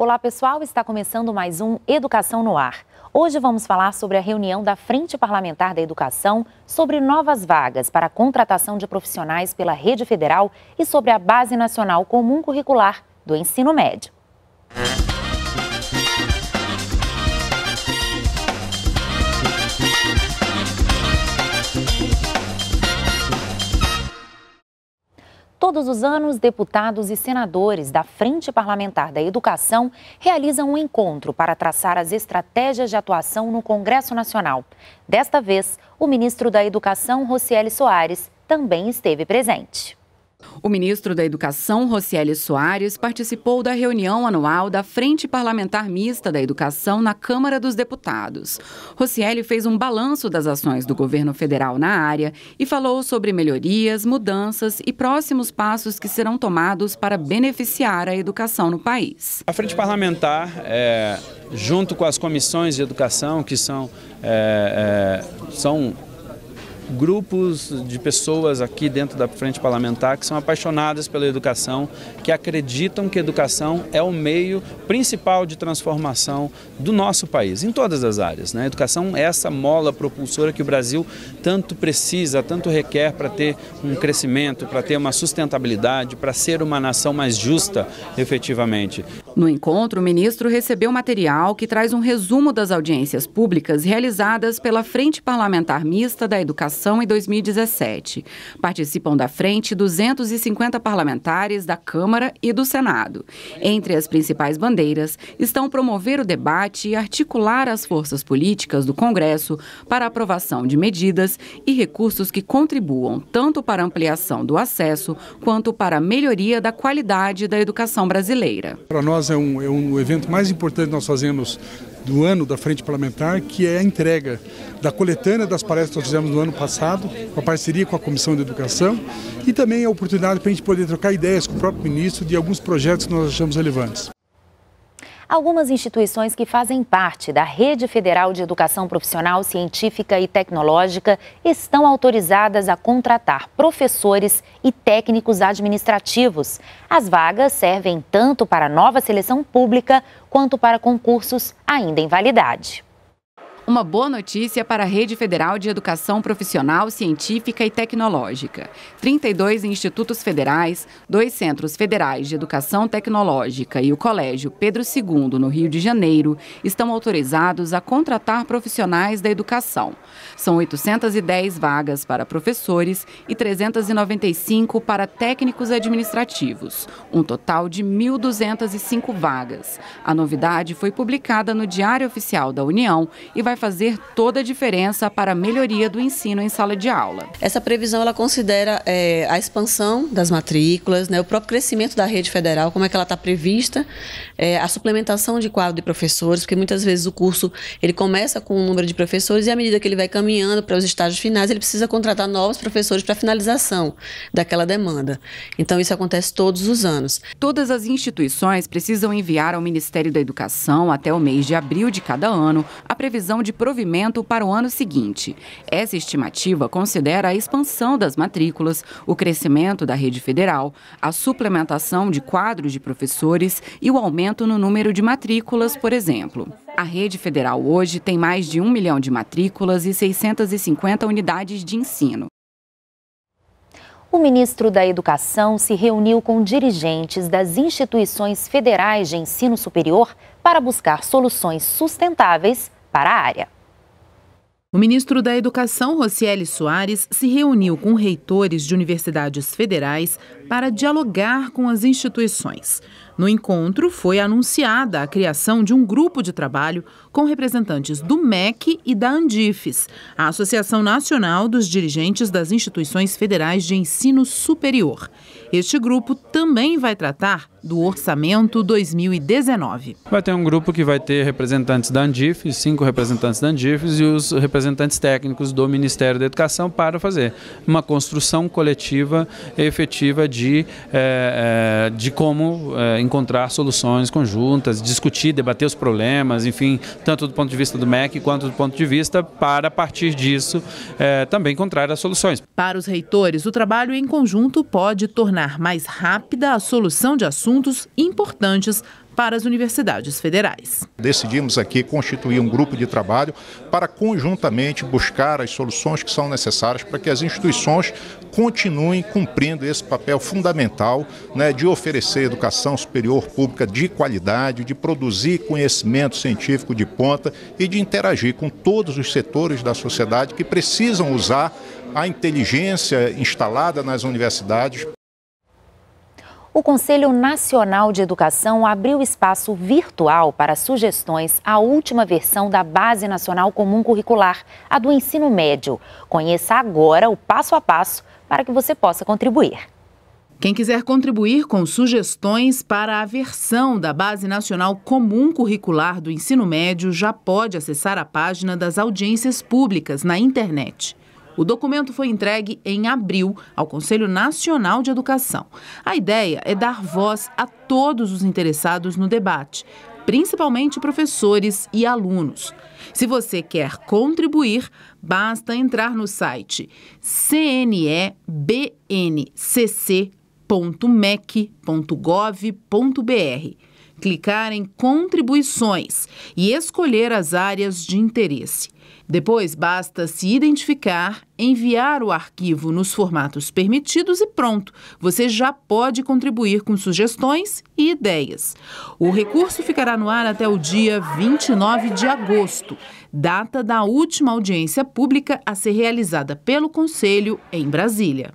Olá, pessoal. Está começando mais um Educação no Ar. Hoje vamos falar sobre a reunião da Frente Parlamentar da Educação sobre novas vagas para a contratação de profissionais pela rede federal e sobre a Base Nacional Comum Curricular do Ensino Médio. Todos os anos, deputados e senadores da Frente Parlamentar da Educação realizam um encontro para traçar as estratégias de atuação no Congresso Nacional. Desta vez, o ministro da Educação, Rocieli Soares, também esteve presente. O ministro da Educação, Rocieli Soares, participou da reunião anual da Frente Parlamentar Mista da Educação na Câmara dos Deputados. Rocieli fez um balanço das ações do governo federal na área e falou sobre melhorias, mudanças e próximos passos que serão tomados para beneficiar a educação no país. A Frente Parlamentar, é, junto com as comissões de educação, que são, é, é, são grupos de pessoas aqui dentro da frente parlamentar que são apaixonadas pela educação, que acreditam que a educação é o meio principal de transformação do nosso país, em todas as áreas. Né? A educação é essa mola propulsora que o Brasil tanto precisa, tanto requer para ter um crescimento, para ter uma sustentabilidade, para ser uma nação mais justa efetivamente. No encontro, o ministro recebeu material que traz um resumo das audiências públicas realizadas pela Frente Parlamentar Mista da Educação em 2017. Participam da frente 250 parlamentares da Câmara e do Senado. Entre as principais bandeiras estão promover o debate e articular as forças políticas do Congresso para a aprovação de medidas e recursos que contribuam tanto para a ampliação do acesso quanto para a melhoria da qualidade da educação brasileira. Para nós nós é um, é um evento mais importante que nós fazemos do ano da Frente Parlamentar, que é a entrega da coletânea das palestras que nós fizemos no ano passado, com a parceria com a Comissão de Educação, e também a oportunidade para a gente poder trocar ideias com o próprio ministro de alguns projetos que nós achamos relevantes algumas instituições que fazem parte da Rede Federal de Educação Profissional, Científica e Tecnológica estão autorizadas a contratar professores e técnicos administrativos. As vagas servem tanto para nova seleção pública quanto para concursos ainda em validade uma boa notícia para a Rede Federal de Educação Profissional, Científica e Tecnológica. 32 institutos federais, dois centros federais de educação tecnológica e o Colégio Pedro II, no Rio de Janeiro, estão autorizados a contratar profissionais da educação. São 810 vagas para professores e 395 para técnicos administrativos, um total de 1.205 vagas. A novidade foi publicada no Diário Oficial da União e vai fazer toda a diferença para a melhoria do ensino em sala de aula. Essa previsão ela considera é, a expansão das matrículas, né, o próprio crescimento da rede federal, como é que ela está prevista, é, a suplementação de quadro de professores, porque muitas vezes o curso ele começa com um número de professores e à medida que ele vai caminhando para os estágios finais, ele precisa contratar novos professores para finalização daquela demanda. Então isso acontece todos os anos. Todas as instituições precisam enviar ao Ministério da Educação até o mês de abril de cada ano a previsão de de provimento para o ano seguinte. Essa estimativa considera a expansão das matrículas, o crescimento da rede federal, a suplementação de quadros de professores e o aumento no número de matrículas, por exemplo. A rede federal hoje tem mais de um milhão de matrículas e 650 unidades de ensino. O ministro da Educação se reuniu com dirigentes das instituições federais de ensino superior para buscar soluções sustentáveis para a área. O ministro da Educação, Rocieli Soares, se reuniu com reitores de universidades federais para dialogar com as instituições. No encontro, foi anunciada a criação de um grupo de trabalho com representantes do MEC e da Andifes, a Associação Nacional dos Dirigentes das Instituições Federais de Ensino Superior. Este grupo também vai tratar do Orçamento 2019. Vai ter um grupo que vai ter representantes da Andifes, cinco representantes da Andifes e os representantes técnicos do Ministério da Educação para fazer uma construção coletiva efetiva de de, é, de como é, encontrar soluções conjuntas, discutir, debater os problemas, enfim, tanto do ponto de vista do MEC quanto do ponto de vista para, a partir disso, é, também encontrar as soluções. Para os reitores, o trabalho em conjunto pode tornar mais rápida a solução de assuntos importantes para as universidades federais. Decidimos aqui constituir um grupo de trabalho para conjuntamente buscar as soluções que são necessárias para que as instituições continuem cumprindo esse papel fundamental né, de oferecer educação superior pública de qualidade, de produzir conhecimento científico de ponta e de interagir com todos os setores da sociedade que precisam usar a inteligência instalada nas universidades o Conselho Nacional de Educação abriu espaço virtual para sugestões à última versão da Base Nacional Comum Curricular, a do ensino médio. Conheça agora o passo a passo para que você possa contribuir. Quem quiser contribuir com sugestões para a versão da Base Nacional Comum Curricular do Ensino Médio já pode acessar a página das audiências públicas na internet. O documento foi entregue em abril ao Conselho Nacional de Educação. A ideia é dar voz a todos os interessados no debate, principalmente professores e alunos. Se você quer contribuir, basta entrar no site cnebncc.mec.gov.br, clicar em Contribuições e escolher as áreas de interesse. Depois, basta se identificar, enviar o arquivo nos formatos permitidos e pronto, você já pode contribuir com sugestões e ideias. O recurso ficará no ar até o dia 29 de agosto, data da última audiência pública a ser realizada pelo Conselho em Brasília.